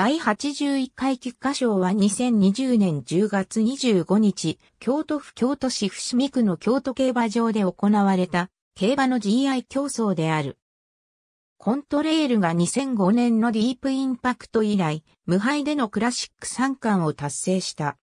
第81回菊花賞は2020年10月25日、京都府京都市伏見区の京都競馬場で行われた、競馬の GI 競争である。コントレールが2005年のディープインパクト以来、無敗でのクラシック3冠を達成した。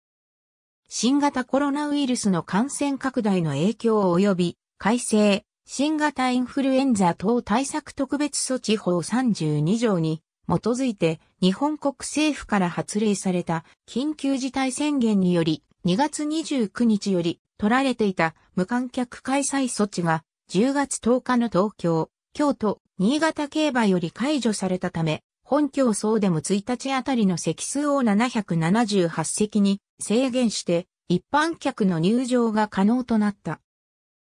新型コロナウイルスの感染拡大の影響を及び、改正、新型インフルエンザ等対策特別措置法32条に基づいて日本国政府から発令された緊急事態宣言により2月29日より取られていた無観客開催措置が10月10日の東京、京都、新潟競馬より解除されたため、本競争でも1日あたりの席数を778席に制限して一般客の入場が可能となった。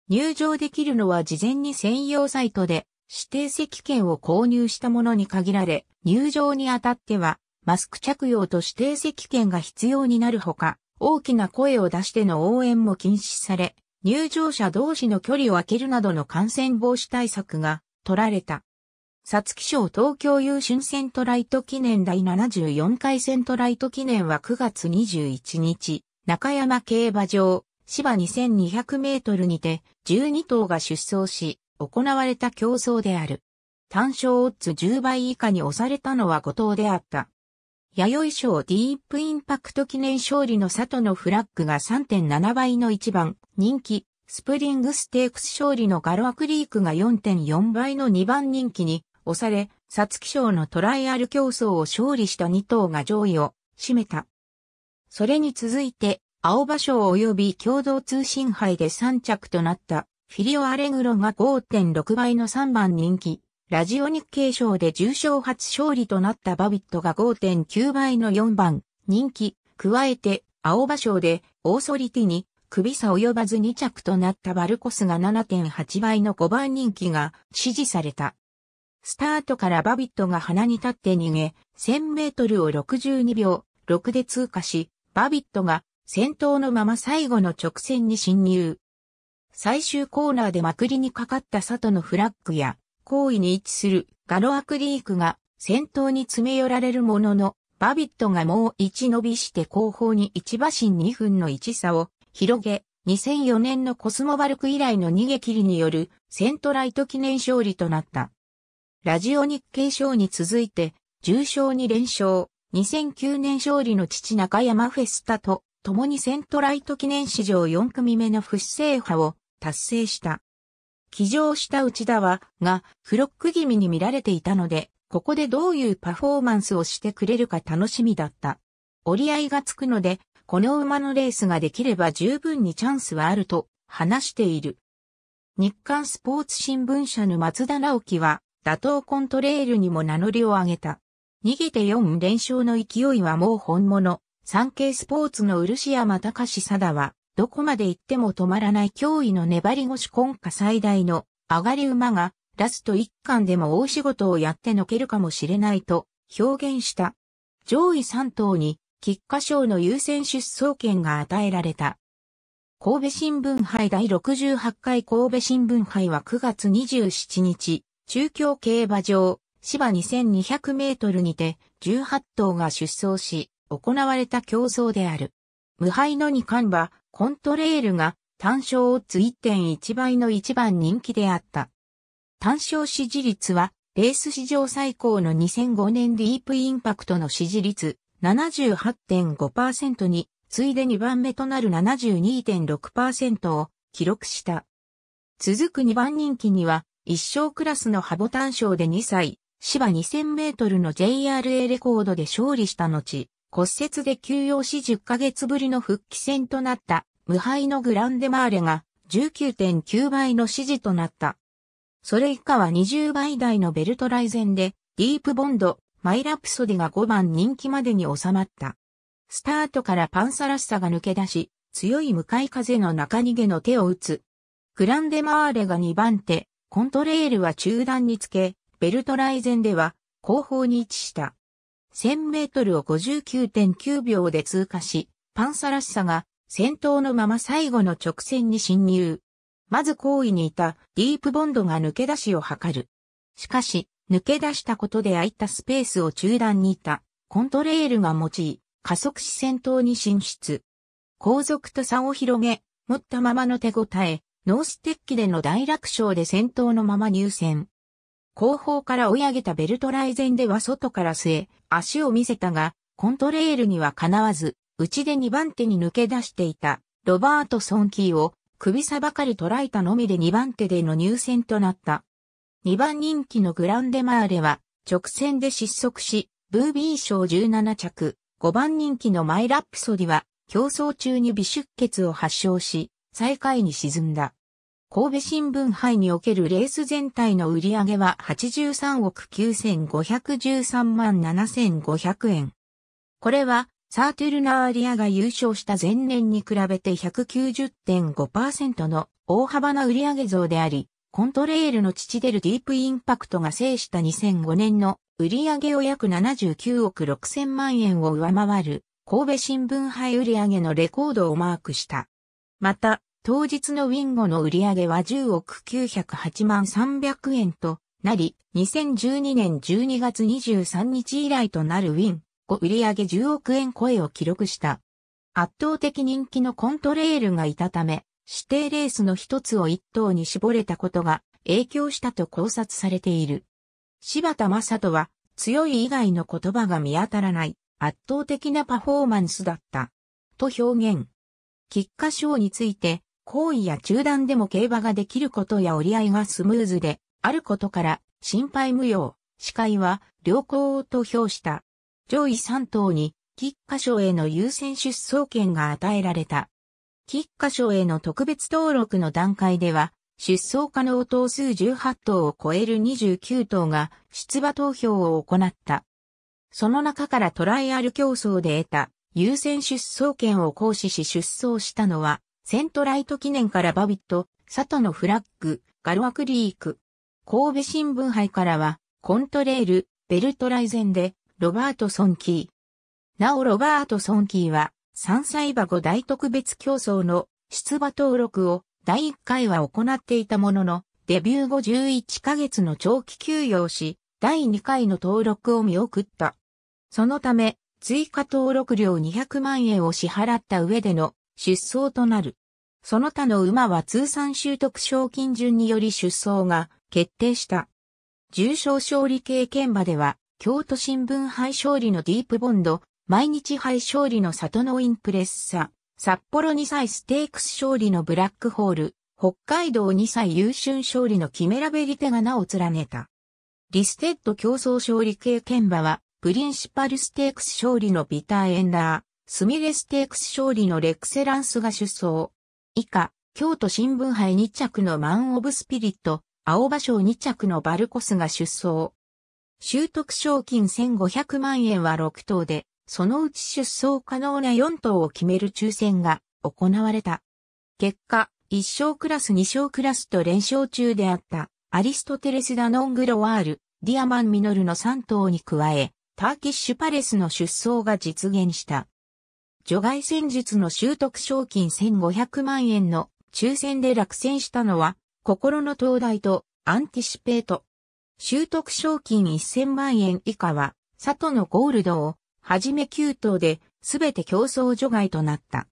入場できるのは事前に専用サイトで指定席券を購入したものに限られ、入場にあたっては、マスク着用と指定席券が必要になるほか、大きな声を出しての応援も禁止され、入場者同士の距離を空けるなどの感染防止対策が取られた。さつき賞東京優春セントライト記念第74回セントライト記念は9月21日、中山競馬場、芝2200メートルにて12頭が出走し、行われた競争である。単勝オッズ10倍以下に押されたのは後藤であった。弥生賞ディープインパクト記念勝利の里のフラッグが3.7倍の1番人気、スプリングステークス勝利のガロアクリークが4.4倍の2番人気に押され、サツキ賞のトライアル競争を勝利した2頭が上位を占めた。それに続いて、青葉賞及び共同通信杯で3着となった、フィリオアレグロが5.6倍の3番人気。ラジオ日経賞で重賞初勝利となったバビットが5.9倍の4番人気、加えて青葉賞でオーソリティに首差及ばず2着となったバルコスが7.8倍の5番人気が支持された。スタートからバビットが鼻に立って逃げ、1000メートルを62秒6で通過し、バビットが先頭のまま最後の直線に侵入。最終コーナーでまくりにかかった里のフラッグや行為に位置するガロアクリークが先頭に詰め寄られるものの、バビットがもう一伸びして後方に一馬身2分の一差を広げ、2004年のコスモバルク以来の逃げ切りによるセントライト記念勝利となった。ラジオ日経賞に続いて、重賞に連勝、2009年勝利の父中山フェスタと、共にセントライト記念史上4組目の不死制覇を達成した。騎乗した内田は、が、フロック気味に見られていたので、ここでどういうパフォーマンスをしてくれるか楽しみだった。折り合いがつくので、この馬のレースができれば十分にチャンスはあると話している。日刊スポーツ新聞社の松田直樹は、打倒コントレールにも名乗りを上げた。逃げて4連勝の勢いはもう本物。産経スポーツの漆山隆貞だは、どこまで行っても止まらない脅威の粘り腰今夏最大の上がり馬が、ラスト一巻でも大仕事をやってのけるかもしれないと表現した。上位3頭に菊花賞の優先出走権が与えられた。神戸新聞杯第68回神戸新聞杯は9月27日、中京競馬場、芝2200メートルにて18頭が出走し、行われた競争である。無敗の2冠はコントレールが単勝オッズ1.1倍の一番人気であった。単勝支持率は、レース史上最高の2005年ディープインパクトの支持率78.5%に、次いで2番目となる72.6%を記録した。続く2番人気には、一勝クラスのハボ単勝で2歳、芝2000メートルの JRA レコードで勝利した後、骨折で休養し10ヶ月ぶりの復帰戦となった無敗のグランデマーレが19.9倍の支持となった。それ以下は20倍台のベルトライゼンで、ディープボンド、マイラプソディが5番人気までに収まった。スタートからパンサラッサが抜け出し、強い向かい風の中逃げの手を打つ。グランデマーレが2番手、コントレールは中段につけ、ベルトライゼンでは後方に位置した。1000メートルを59.9秒で通過し、パンサラッサが戦闘のまま最後の直線に侵入。まず行為にいたディープボンドが抜け出しを図る。しかし、抜け出したことで空いたスペースを中段にいたコントレールが用い、加速し戦闘に進出。後続と差を広げ、持ったままの手応え、ノーステッキでの大楽勝で戦闘のまま入戦。後方から追い上げたベルトライゼンでは外から据え、足を見せたが、コントレールにはかなわず、内で2番手に抜け出していたロバート・ソンキーを首差ばかり捉えたのみで2番手での入選となった。2番人気のグランデマーレは直線で失速し、ブービー賞17着、5番人気のマイラップソディは競争中に微出血を発症し、最下位に沈んだ。神戸新聞杯におけるレース全体の売り上げは83億9513万7500円。これはサーテルナーリアが優勝した前年に比べて190.5%の大幅な売上増であり、コントレールの父出るディープインパクトが制した2005年の売上を約79億6000万円を上回る神戸新聞杯売上のレコードをマークした。また、当日のウィンゴの売上は10億908万300円となり、2012年12月23日以来となるウィン売上10億円超えを記録した。圧倒的人気のコントレールがいたため、指定レースの一つを一等に絞れたことが影響したと考察されている。柴田正人は強い以外の言葉が見当たらない圧倒的なパフォーマンスだった。と表現。菊花賞について、行為や中断でも競馬ができることや折り合いがスムーズであることから心配無用。司会は良好と評した。上位3頭に、菊花賞への優先出走権が与えられた。菊花賞への特別登録の段階では、出走可能頭数18頭を超える29頭が出馬投票を行った。その中からトライアル競争で得た優先出走権を行使し出走したのは、セントライト記念からバビット、佐渡のフラッグ、ガロアクリーク。神戸新聞杯からは、コントレール、ベルトライゼンで、ロバート・ソンキー。なおロバート・ソンキーは、3歳馬5大特別競争の出馬登録を第1回は行っていたものの、デビュー後11ヶ月の長期休養し、第2回の登録を見送った。そのため、追加登録料200万円を支払った上での出走となる。その他の馬は通算習得賞金順により出走が決定した。重賞勝利経験馬では、京都新聞杯勝利のディープボンド、毎日杯勝利の里のインプレッサ、札幌2歳ステークス勝利のブラックホール、北海道2歳優春勝利のキメラベリテが名を連ねた。リステッド競争勝利系剣馬は、プリンシパルステークス勝利のビターエンダー、スミレステークス勝利のレクセランスが出走。以下、京都新聞杯2着のマン・オブ・スピリット、青葉賞2着のバルコスが出走。習得賞金1500万円は6等で、そのうち出走可能な4等を決める抽選が行われた。結果、1勝クラス2勝クラスと連勝中であったアリストテレス・ダノングロワール、ディアマン・ミノルの3頭に加え、ターキッシュ・パレスの出走が実現した。除外戦術の習得賞金1500万円の抽選で落選したのは、心の灯台とアンティシペート、習得賞金1000万円以下は、里のゴールドを、はじめ9頭で、すべて競争除外となった。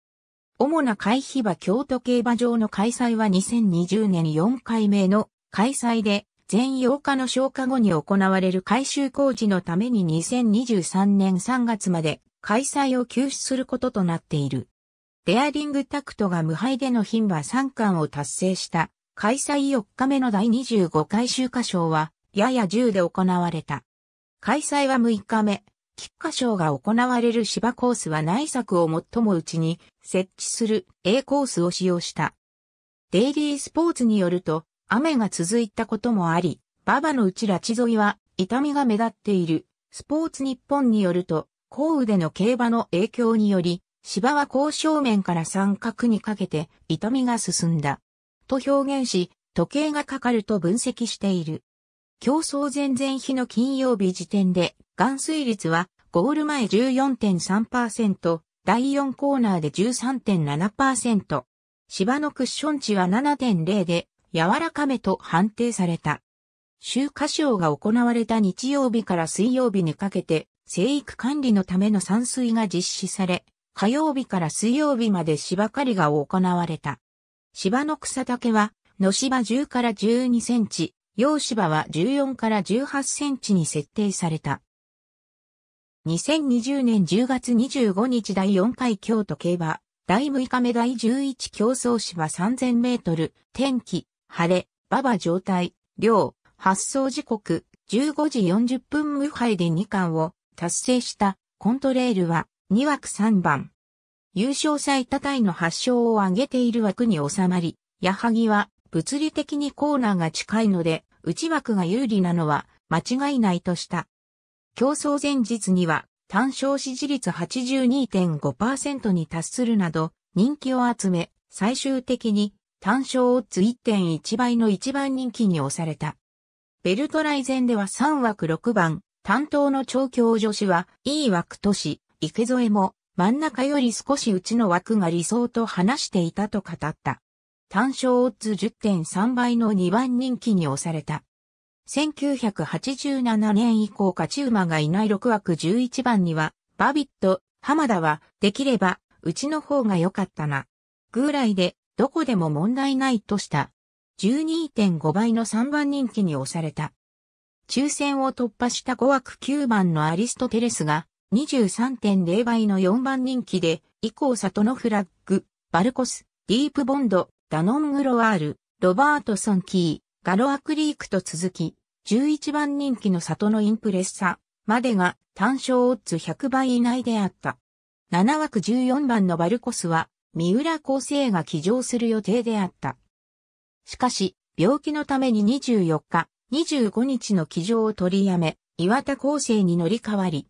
主な会費は京都競馬場の開催は2020年4回目の開催で、全8日の消化後に行われる改修工事のために2023年3月まで開催を休止することとなっている。デアリングタクトが無敗での牝馬3冠を達成した開催4日目の第25回収化賞はやや10で行われた。開催は6日目、菊花賞が行われる芝コースは内作を最も内に設置する A コースを使用した。デイリースポーツによると、雨が続いたこともあり、馬場のうち拉致沿いは痛みが目立っている。スポーツ日本によると、降雨での競馬の影響により、芝は高正面から三角にかけて痛みが進んだ。と表現し、時計がかかると分析している。競争前々日の金曜日時点で、含水率はゴール前14.3%、第4コーナーで13.7%、芝のクッション値は7.0で、柔らかめと判定された。集荷賞が行われた日曜日から水曜日にかけて、生育管理のための散水が実施され、火曜日から水曜日まで芝刈りが行われた。芝の草丈は、野芝10から12センチ、洋芝は14から18センチに設定された。2020年10月25日第4回京都競馬、第6日目第11競争芝3000メートル、天気、晴れ、馬場状態、量、発送時刻、15時40分無敗で2冠を達成したコントレールは2枠3番。優勝最多タイの発祥を挙げている枠に収まり、矢作は物理的にコーナーが近いので、内枠が有利なのは間違いないとした。競争前日には単勝支持率82.5%に達するなど人気を集め、最終的に単勝オッズ1.1倍の一番人気に押された。ベルトライゼンでは3枠6番、担当の調教女子は、いい枠とし、池添も、真ん中より少しうちの枠が理想と話していたと語った。単勝オッズ10.3倍の2番人気に押された。1987年以降勝ち馬がいない6枠11番には、バビット、浜田は、できれば、うちの方が良かったな。ぐらいで、どこでも問題ないとした。12.5倍の3番人気に押された。抽選を突破した5枠9番のアリストテレスが23.0倍の4番人気で、以降里のフラッグ、バルコス、ディープボンド、ダノングロワール、ロバートソンキー、ガロアクリークと続き、11番人気の里のインプレッサまでが単勝オッズ100倍以内であった。7枠14番のバルコスは、三浦厚生が起乗する予定であった。しかし、病気のために24日、25日の起乗を取りやめ、岩田厚生に乗り換わり、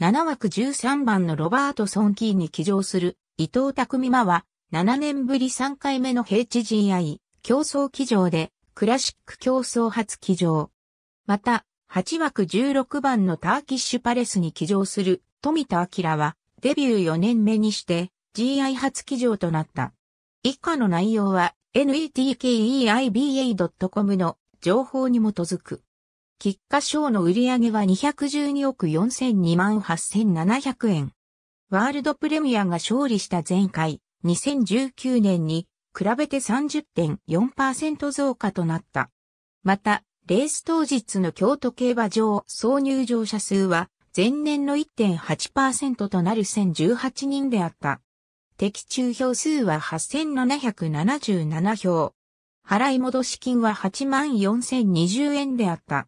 7枠13番のロバート・ソンキーに起乗する伊藤匠馬は7年ぶり3回目の HGI 競争騎乗でクラシック競争初騎乗。また、8枠16番のターキッシュパレスに騎乗する富田明はデビュー4年目にして GI 初騎乗となった。以下の内容は netkeiba.com の情報に基づく。菊花賞の売り上げは212億4002万8700円。ワールドプレミアが勝利した前回、2019年に比べて30.4%増加となった。また、レース当日の京都競馬場総入場者数は前年の1.8%となる1018人であった。的中票数は8777票。払い戻し金は84,020円であった。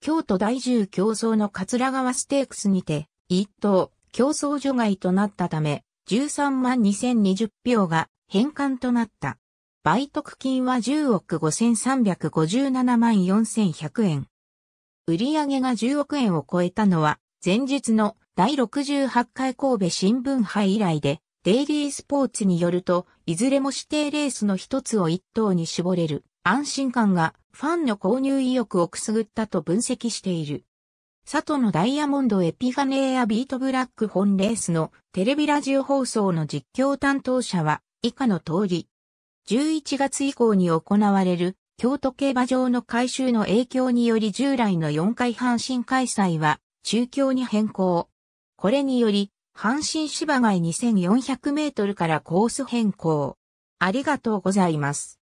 京都第10競争の桂川ステークスにて、一等競争除外となったため、13万2020票が返還となった。売得金は10億5357万4100円。売上が10億円を超えたのは、前日の第68回神戸新聞杯以来で、デイリースポーツによると、いずれも指定レースの一つを一等に絞れる安心感がファンの購入意欲をくすぐったと分析している。佐藤のダイヤモンドエピファネーアビートブラック本レースのテレビラジオ放送の実況担当者は以下の通り。11月以降に行われる京都競馬場の改修の影響により従来の4回阪神開催は中京に変更。これにより阪神芝外2400メートルからコース変更。ありがとうございます。